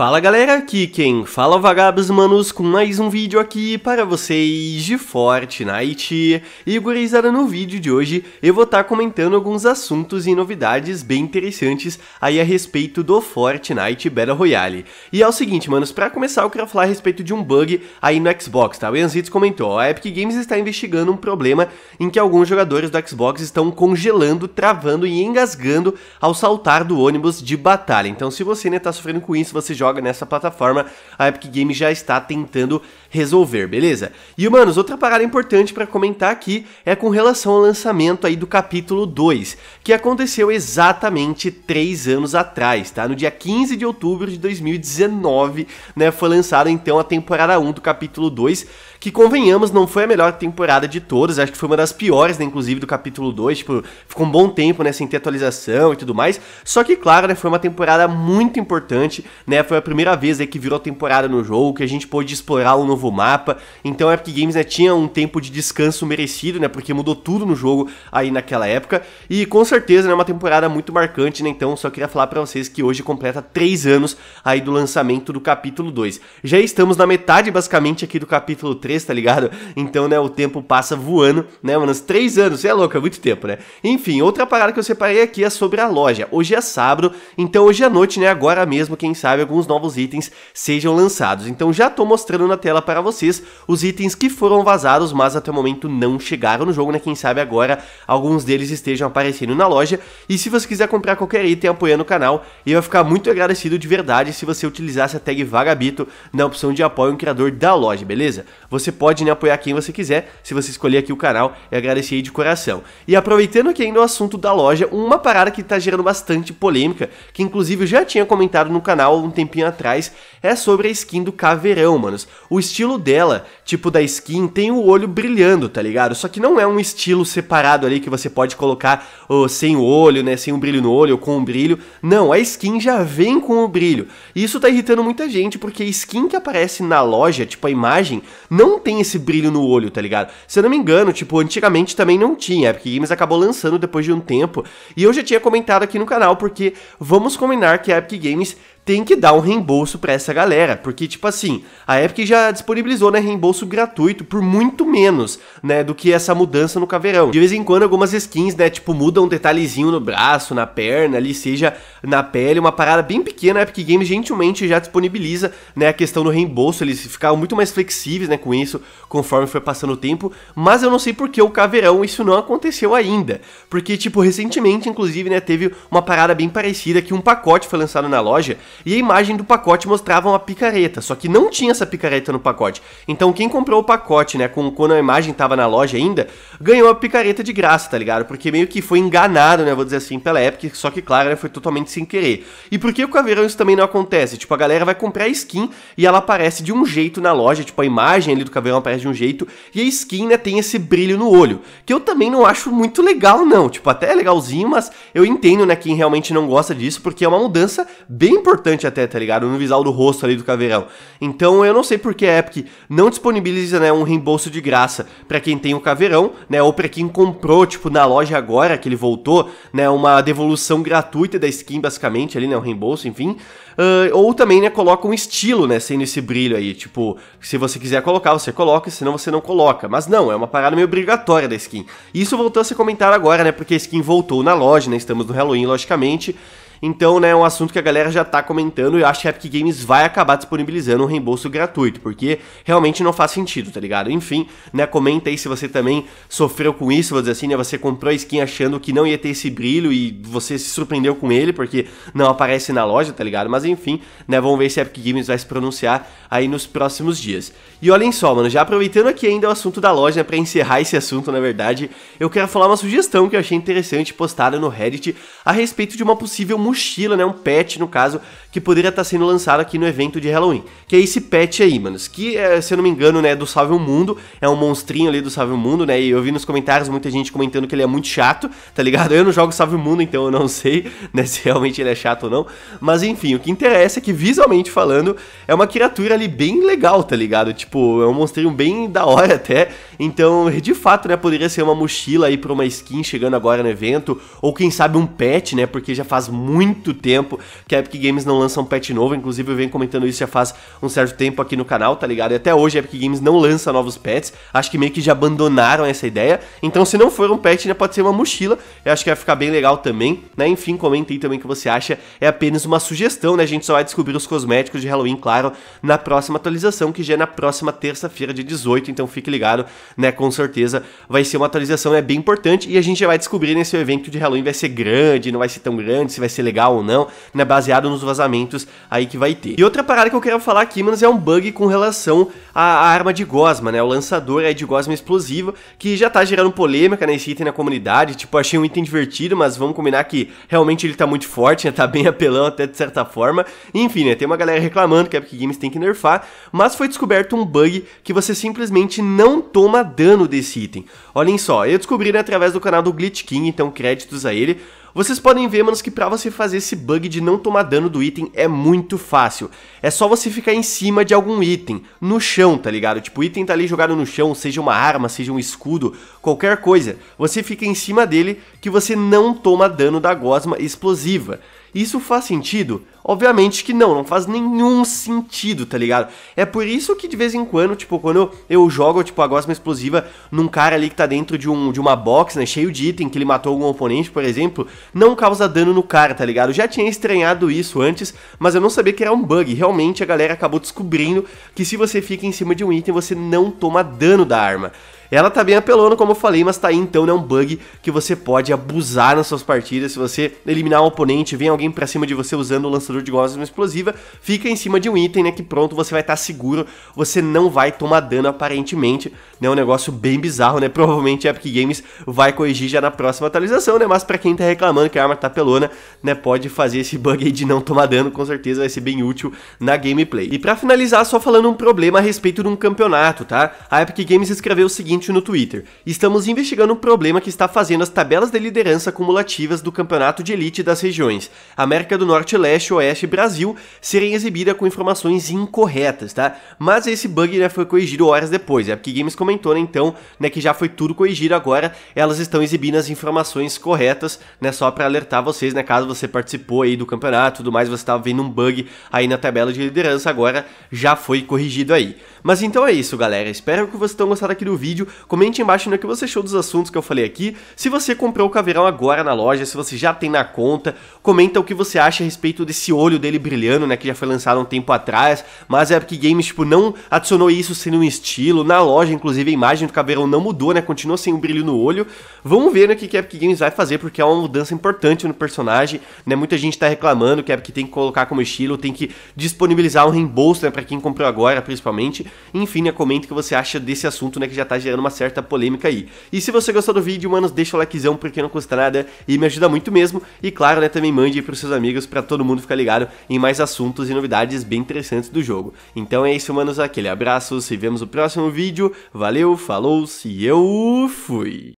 Fala galera, aqui quem fala é Vagabos Manos com mais um vídeo aqui para vocês de Fortnite. E gurizada, no vídeo de hoje eu vou estar tá comentando alguns assuntos e novidades bem interessantes aí a respeito do Fortnite Battle Royale. E é o seguinte, manos, para começar eu quero falar a respeito de um bug aí no Xbox, tá? O Ianzitos comentou, a Epic Games está investigando um problema em que alguns jogadores do Xbox estão congelando, travando e engasgando ao saltar do ônibus de batalha. Então se você né, tá sofrendo com isso, você joga joga nessa plataforma, a Epic Games já está tentando resolver, beleza? E, humanos, outra parada importante para comentar aqui é com relação ao lançamento aí do capítulo 2, que aconteceu exatamente 3 anos atrás, tá? No dia 15 de outubro de 2019, né, foi lançada então a temporada 1 do capítulo 2, que convenhamos, não foi a melhor temporada de todas, acho que foi uma das piores, né, inclusive, do capítulo 2, tipo, ficou um bom tempo, né, sem ter atualização e tudo mais, só que, claro, né, foi uma temporada muito importante, né, foi a primeira vez aí que virou temporada no jogo, que a gente pôde explorar um novo mapa. Então a Epic Games né, tinha um tempo de descanso merecido, né? Porque mudou tudo no jogo aí naquela época. E com certeza né, é né, uma temporada muito marcante, né? Então só queria falar para vocês que hoje completa 3 anos aí do lançamento do capítulo 2. Já estamos na metade basicamente aqui do capítulo 3, tá ligado? Então, né, o tempo passa voando, né, mano? 3 anos, você é louco, é muito tempo, né? Enfim, outra parada que eu separei aqui é sobre a loja. Hoje é sábado, então hoje à noite, né, agora mesmo, quem sabe, alguns alguns novos itens sejam lançados. Então já estou mostrando na tela para vocês os itens que foram vazados, mas até o momento não chegaram no jogo, né? Quem sabe agora alguns deles estejam aparecendo na loja. E se você quiser comprar qualquer item apoiando o canal, eu vou ficar muito agradecido de verdade se você utilizasse a tag Vagabito na opção de apoio ao criador da loja, beleza? Você pode né, apoiar quem você quiser, se você escolher aqui o canal, eu agradeci aí de coração. E aproveitando aqui ainda o assunto da loja, uma parada que está gerando bastante polêmica, que inclusive eu já tinha comentado no canal um tempo tempinho atrás, é sobre a skin do Caveirão, manos. O estilo dela, tipo da skin, tem o olho brilhando, tá ligado? Só que não é um estilo separado ali que você pode colocar oh, sem o olho, né, sem um brilho no olho ou com um brilho. Não, a skin já vem com o brilho. E isso tá irritando muita gente, porque a skin que aparece na loja, tipo a imagem, não tem esse brilho no olho, tá ligado? Se eu não me engano, tipo, antigamente também não tinha, porque Games acabou lançando depois de um tempo. E eu já tinha comentado aqui no canal, porque vamos combinar que a Epic Games tem que dar um reembolso para essa galera, porque tipo assim, a Epic já disponibilizou, né, reembolso gratuito por muito menos, né, do que essa mudança no caveirão. De vez em quando algumas skins, né, tipo mudam um detalhezinho no braço, na perna, ali seja na pele, uma parada bem pequena, a Epic Games gentilmente já disponibiliza, né, a questão do reembolso, eles ficaram muito mais flexíveis, né, com isso, conforme foi passando o tempo, mas eu não sei por que o caveirão isso não aconteceu ainda, porque tipo recentemente inclusive, né, teve uma parada bem parecida que um pacote foi lançado na loja e a imagem do pacote mostrava uma picareta, só que não tinha essa picareta no pacote. Então quem comprou o pacote, né, com, quando a imagem tava na loja ainda, ganhou a picareta de graça, tá ligado? Porque meio que foi enganado, né, vou dizer assim, pela época, só que claro, né, foi totalmente sem querer. E por que o Caveirão isso também não acontece? Tipo, a galera vai comprar a skin e ela aparece de um jeito na loja, tipo, a imagem ali do Caveirão aparece de um jeito e a skin, né, tem esse brilho no olho, que eu também não acho muito legal não, tipo, até é legalzinho, mas eu entendo, né, quem realmente não gosta disso, porque é uma mudança bem importante importante até, tá ligado? No visual do rosto ali do caveirão. Então eu não sei porque a Epic não disponibiliza, né, um reembolso de graça para quem tem o caveirão, né, ou para quem comprou, tipo, na loja agora que ele voltou, né, uma devolução gratuita da skin, basicamente, ali, né, um reembolso, enfim. Uh, ou também, né, coloca um estilo, né, sendo esse brilho aí, tipo, se você quiser colocar, você coloca, senão você não coloca. Mas não, é uma parada meio obrigatória da skin. Isso voltou a ser comentado agora, né, porque a skin voltou na loja, né, estamos no Halloween, logicamente, então, né, é um assunto que a galera já tá comentando e eu acho que a Epic Games vai acabar disponibilizando um reembolso gratuito, porque realmente não faz sentido, tá ligado? Enfim, né, comenta aí se você também sofreu com isso, vou dizer assim, né, você comprou a skin achando que não ia ter esse brilho e você se surpreendeu com ele porque não aparece na loja, tá ligado? Mas enfim, né, vamos ver se a Epic Games vai se pronunciar aí nos próximos dias. E olhem só, mano, já aproveitando aqui ainda o assunto da loja, né, pra encerrar esse assunto, na verdade, eu quero falar uma sugestão que eu achei interessante postada no Reddit a respeito de uma possível mudança mochila, né? Um pet, no caso, que poderia estar tá sendo lançado aqui no evento de Halloween. Que é esse pet aí, manos. Que, eh, se eu não me engano, né, do Salve o Mundo. É um monstrinho ali do Salve o Mundo, né? E eu vi nos comentários muita gente comentando que ele é muito chato, tá ligado? Eu não jogo Salve o Mundo, então eu não sei, né, se realmente ele é chato ou não. Mas enfim, o que interessa é que, visualmente falando, é uma criatura ali bem legal, tá ligado? Tipo, é um monstrinho bem da hora até. Então, de fato, né, poderia ser uma mochila aí pra uma skin chegando agora no evento. Ou quem sabe um pet, né? Porque já faz muito muito tempo que a Epic Games não lança um patch novo. Inclusive, eu venho comentando isso já faz um certo tempo aqui no canal, tá ligado? E até hoje a Epic Games não lança novos pets. Acho que meio que já abandonaram essa ideia. Então, se não for um pet, né, pode ser uma mochila. Eu acho que vai ficar bem legal também, né? Enfim, comenta aí também o que você acha. É apenas uma sugestão, né? A gente só vai descobrir os cosméticos de Halloween, claro, na próxima atualização, que já é na próxima terça-feira de 18. Então, fique ligado, né? Com certeza vai ser uma atualização né, bem importante e a gente já vai descobrir né, se o evento de Halloween vai ser grande, não vai ser tão grande, se vai ser legal legal ou não, né? Baseado nos vazamentos aí que vai ter. E outra parada que eu quero falar aqui, manos, é um bug com relação à, à arma de gosma, né? O lançador é de gosma explosiva, que já tá gerando polêmica nesse item na comunidade. Tipo, achei um item divertido, mas vamos combinar que realmente ele tá muito forte, né? Tá bem apelão até de certa forma. Enfim, né? Tem uma galera reclamando que a Epic Games tem que nerfar, mas foi descoberto um bug que você simplesmente não toma dano desse item. Olhem só, eu descobri né, através do canal do Glitch King, então créditos a ele. Vocês podem ver, manos, que pra você fazer esse bug de não tomar dano do item é muito fácil. É só você ficar em cima de algum item, no chão, tá ligado? Tipo, o item tá ali jogado no chão, seja uma arma, seja um escudo, qualquer coisa. Você fica em cima dele que você não toma dano da gosma explosiva. Isso faz sentido? Obviamente que não, não faz nenhum sentido, tá ligado? É por isso que de vez em quando, tipo, quando eu, jogo, tipo, a gosma explosiva num cara ali que tá dentro de, um, de uma box, né, cheio de item, que ele matou algum oponente, por exemplo, não causa dano no cara, tá ligado? Eu já tinha estranhado isso antes, mas eu não sabia que era um bug. Realmente a galera acabou descobrindo que se você fica em cima de um item, você não toma dano da arma. Ela tá bem apelona, como eu falei, mas tá aí então, né? Um bug que você pode abusar nas suas partidas. Se você eliminar um oponente, vem alguém pra cima de você usando o lançador de gosma explosiva, fica em cima de um item, né? Que pronto, você vai estar tá seguro, você não vai tomar dano aparentemente, né? Um negócio bem bizarro, né? Provavelmente a Epic Games vai corrigir já na próxima atualização, né? Mas pra quem tá reclamando que a arma tá pelona, né? Pode fazer esse bug aí de não tomar dano, com certeza vai ser bem útil na gameplay. E pra finalizar, só falando um problema a respeito de um campeonato, tá? A Epic Games escreveu o seguinte no Twitter. Estamos investigando um problema que está fazendo as tabelas de liderança cumulativas do campeonato de elite das regiões América do Norte, Leste, Oeste e Brasil serem exibidas com informações incorretas, tá? Mas esse bug né, foi corrigido horas depois. é porque Games comentou, né, então, né, que já foi tudo corrigido agora. Elas estão exibindo as informações corretas, né? Só para alertar vocês, né? Caso você participou aí do campeonato tudo mais, você estava vendo um bug aí na tabela de liderança, agora já foi corrigido aí. Mas então é isso, galera. Espero que vocês tenham gostado aqui do vídeo. Comente embaixo no né, que você achou dos assuntos que eu falei aqui. Se você comprou o caveirão agora na loja, se você já tem na conta, comenta o que você acha a respeito desse olho dele brilhando, né? Que já foi lançado há um tempo atrás, mas a Epic Games, tipo, não adicionou isso sendo um estilo. Na loja, inclusive, a imagem do caveirão não mudou, né? Continua sem o um brilho no olho. Vamos ver né, o que a Epic Games vai fazer, porque é uma mudança importante no personagem, né? Muita gente tá reclamando que a Epic tem que colocar como estilo, tem que disponibilizar um reembolso, né? Pra quem comprou agora, principalmente. Enfim, né? Comenta o que você acha desse assunto, né? Que já tá gerando uma certa polêmica aí. E se você gostou do vídeo, manos, deixa o likezão porque não custa nada e me ajuda muito mesmo. E claro, né, também mande aí pros seus amigos para todo mundo ficar ligado em mais assuntos e novidades bem interessantes do jogo. Então é isso, manos, aquele abraço, se vemos no próximo vídeo. Valeu, falou, se eu fui!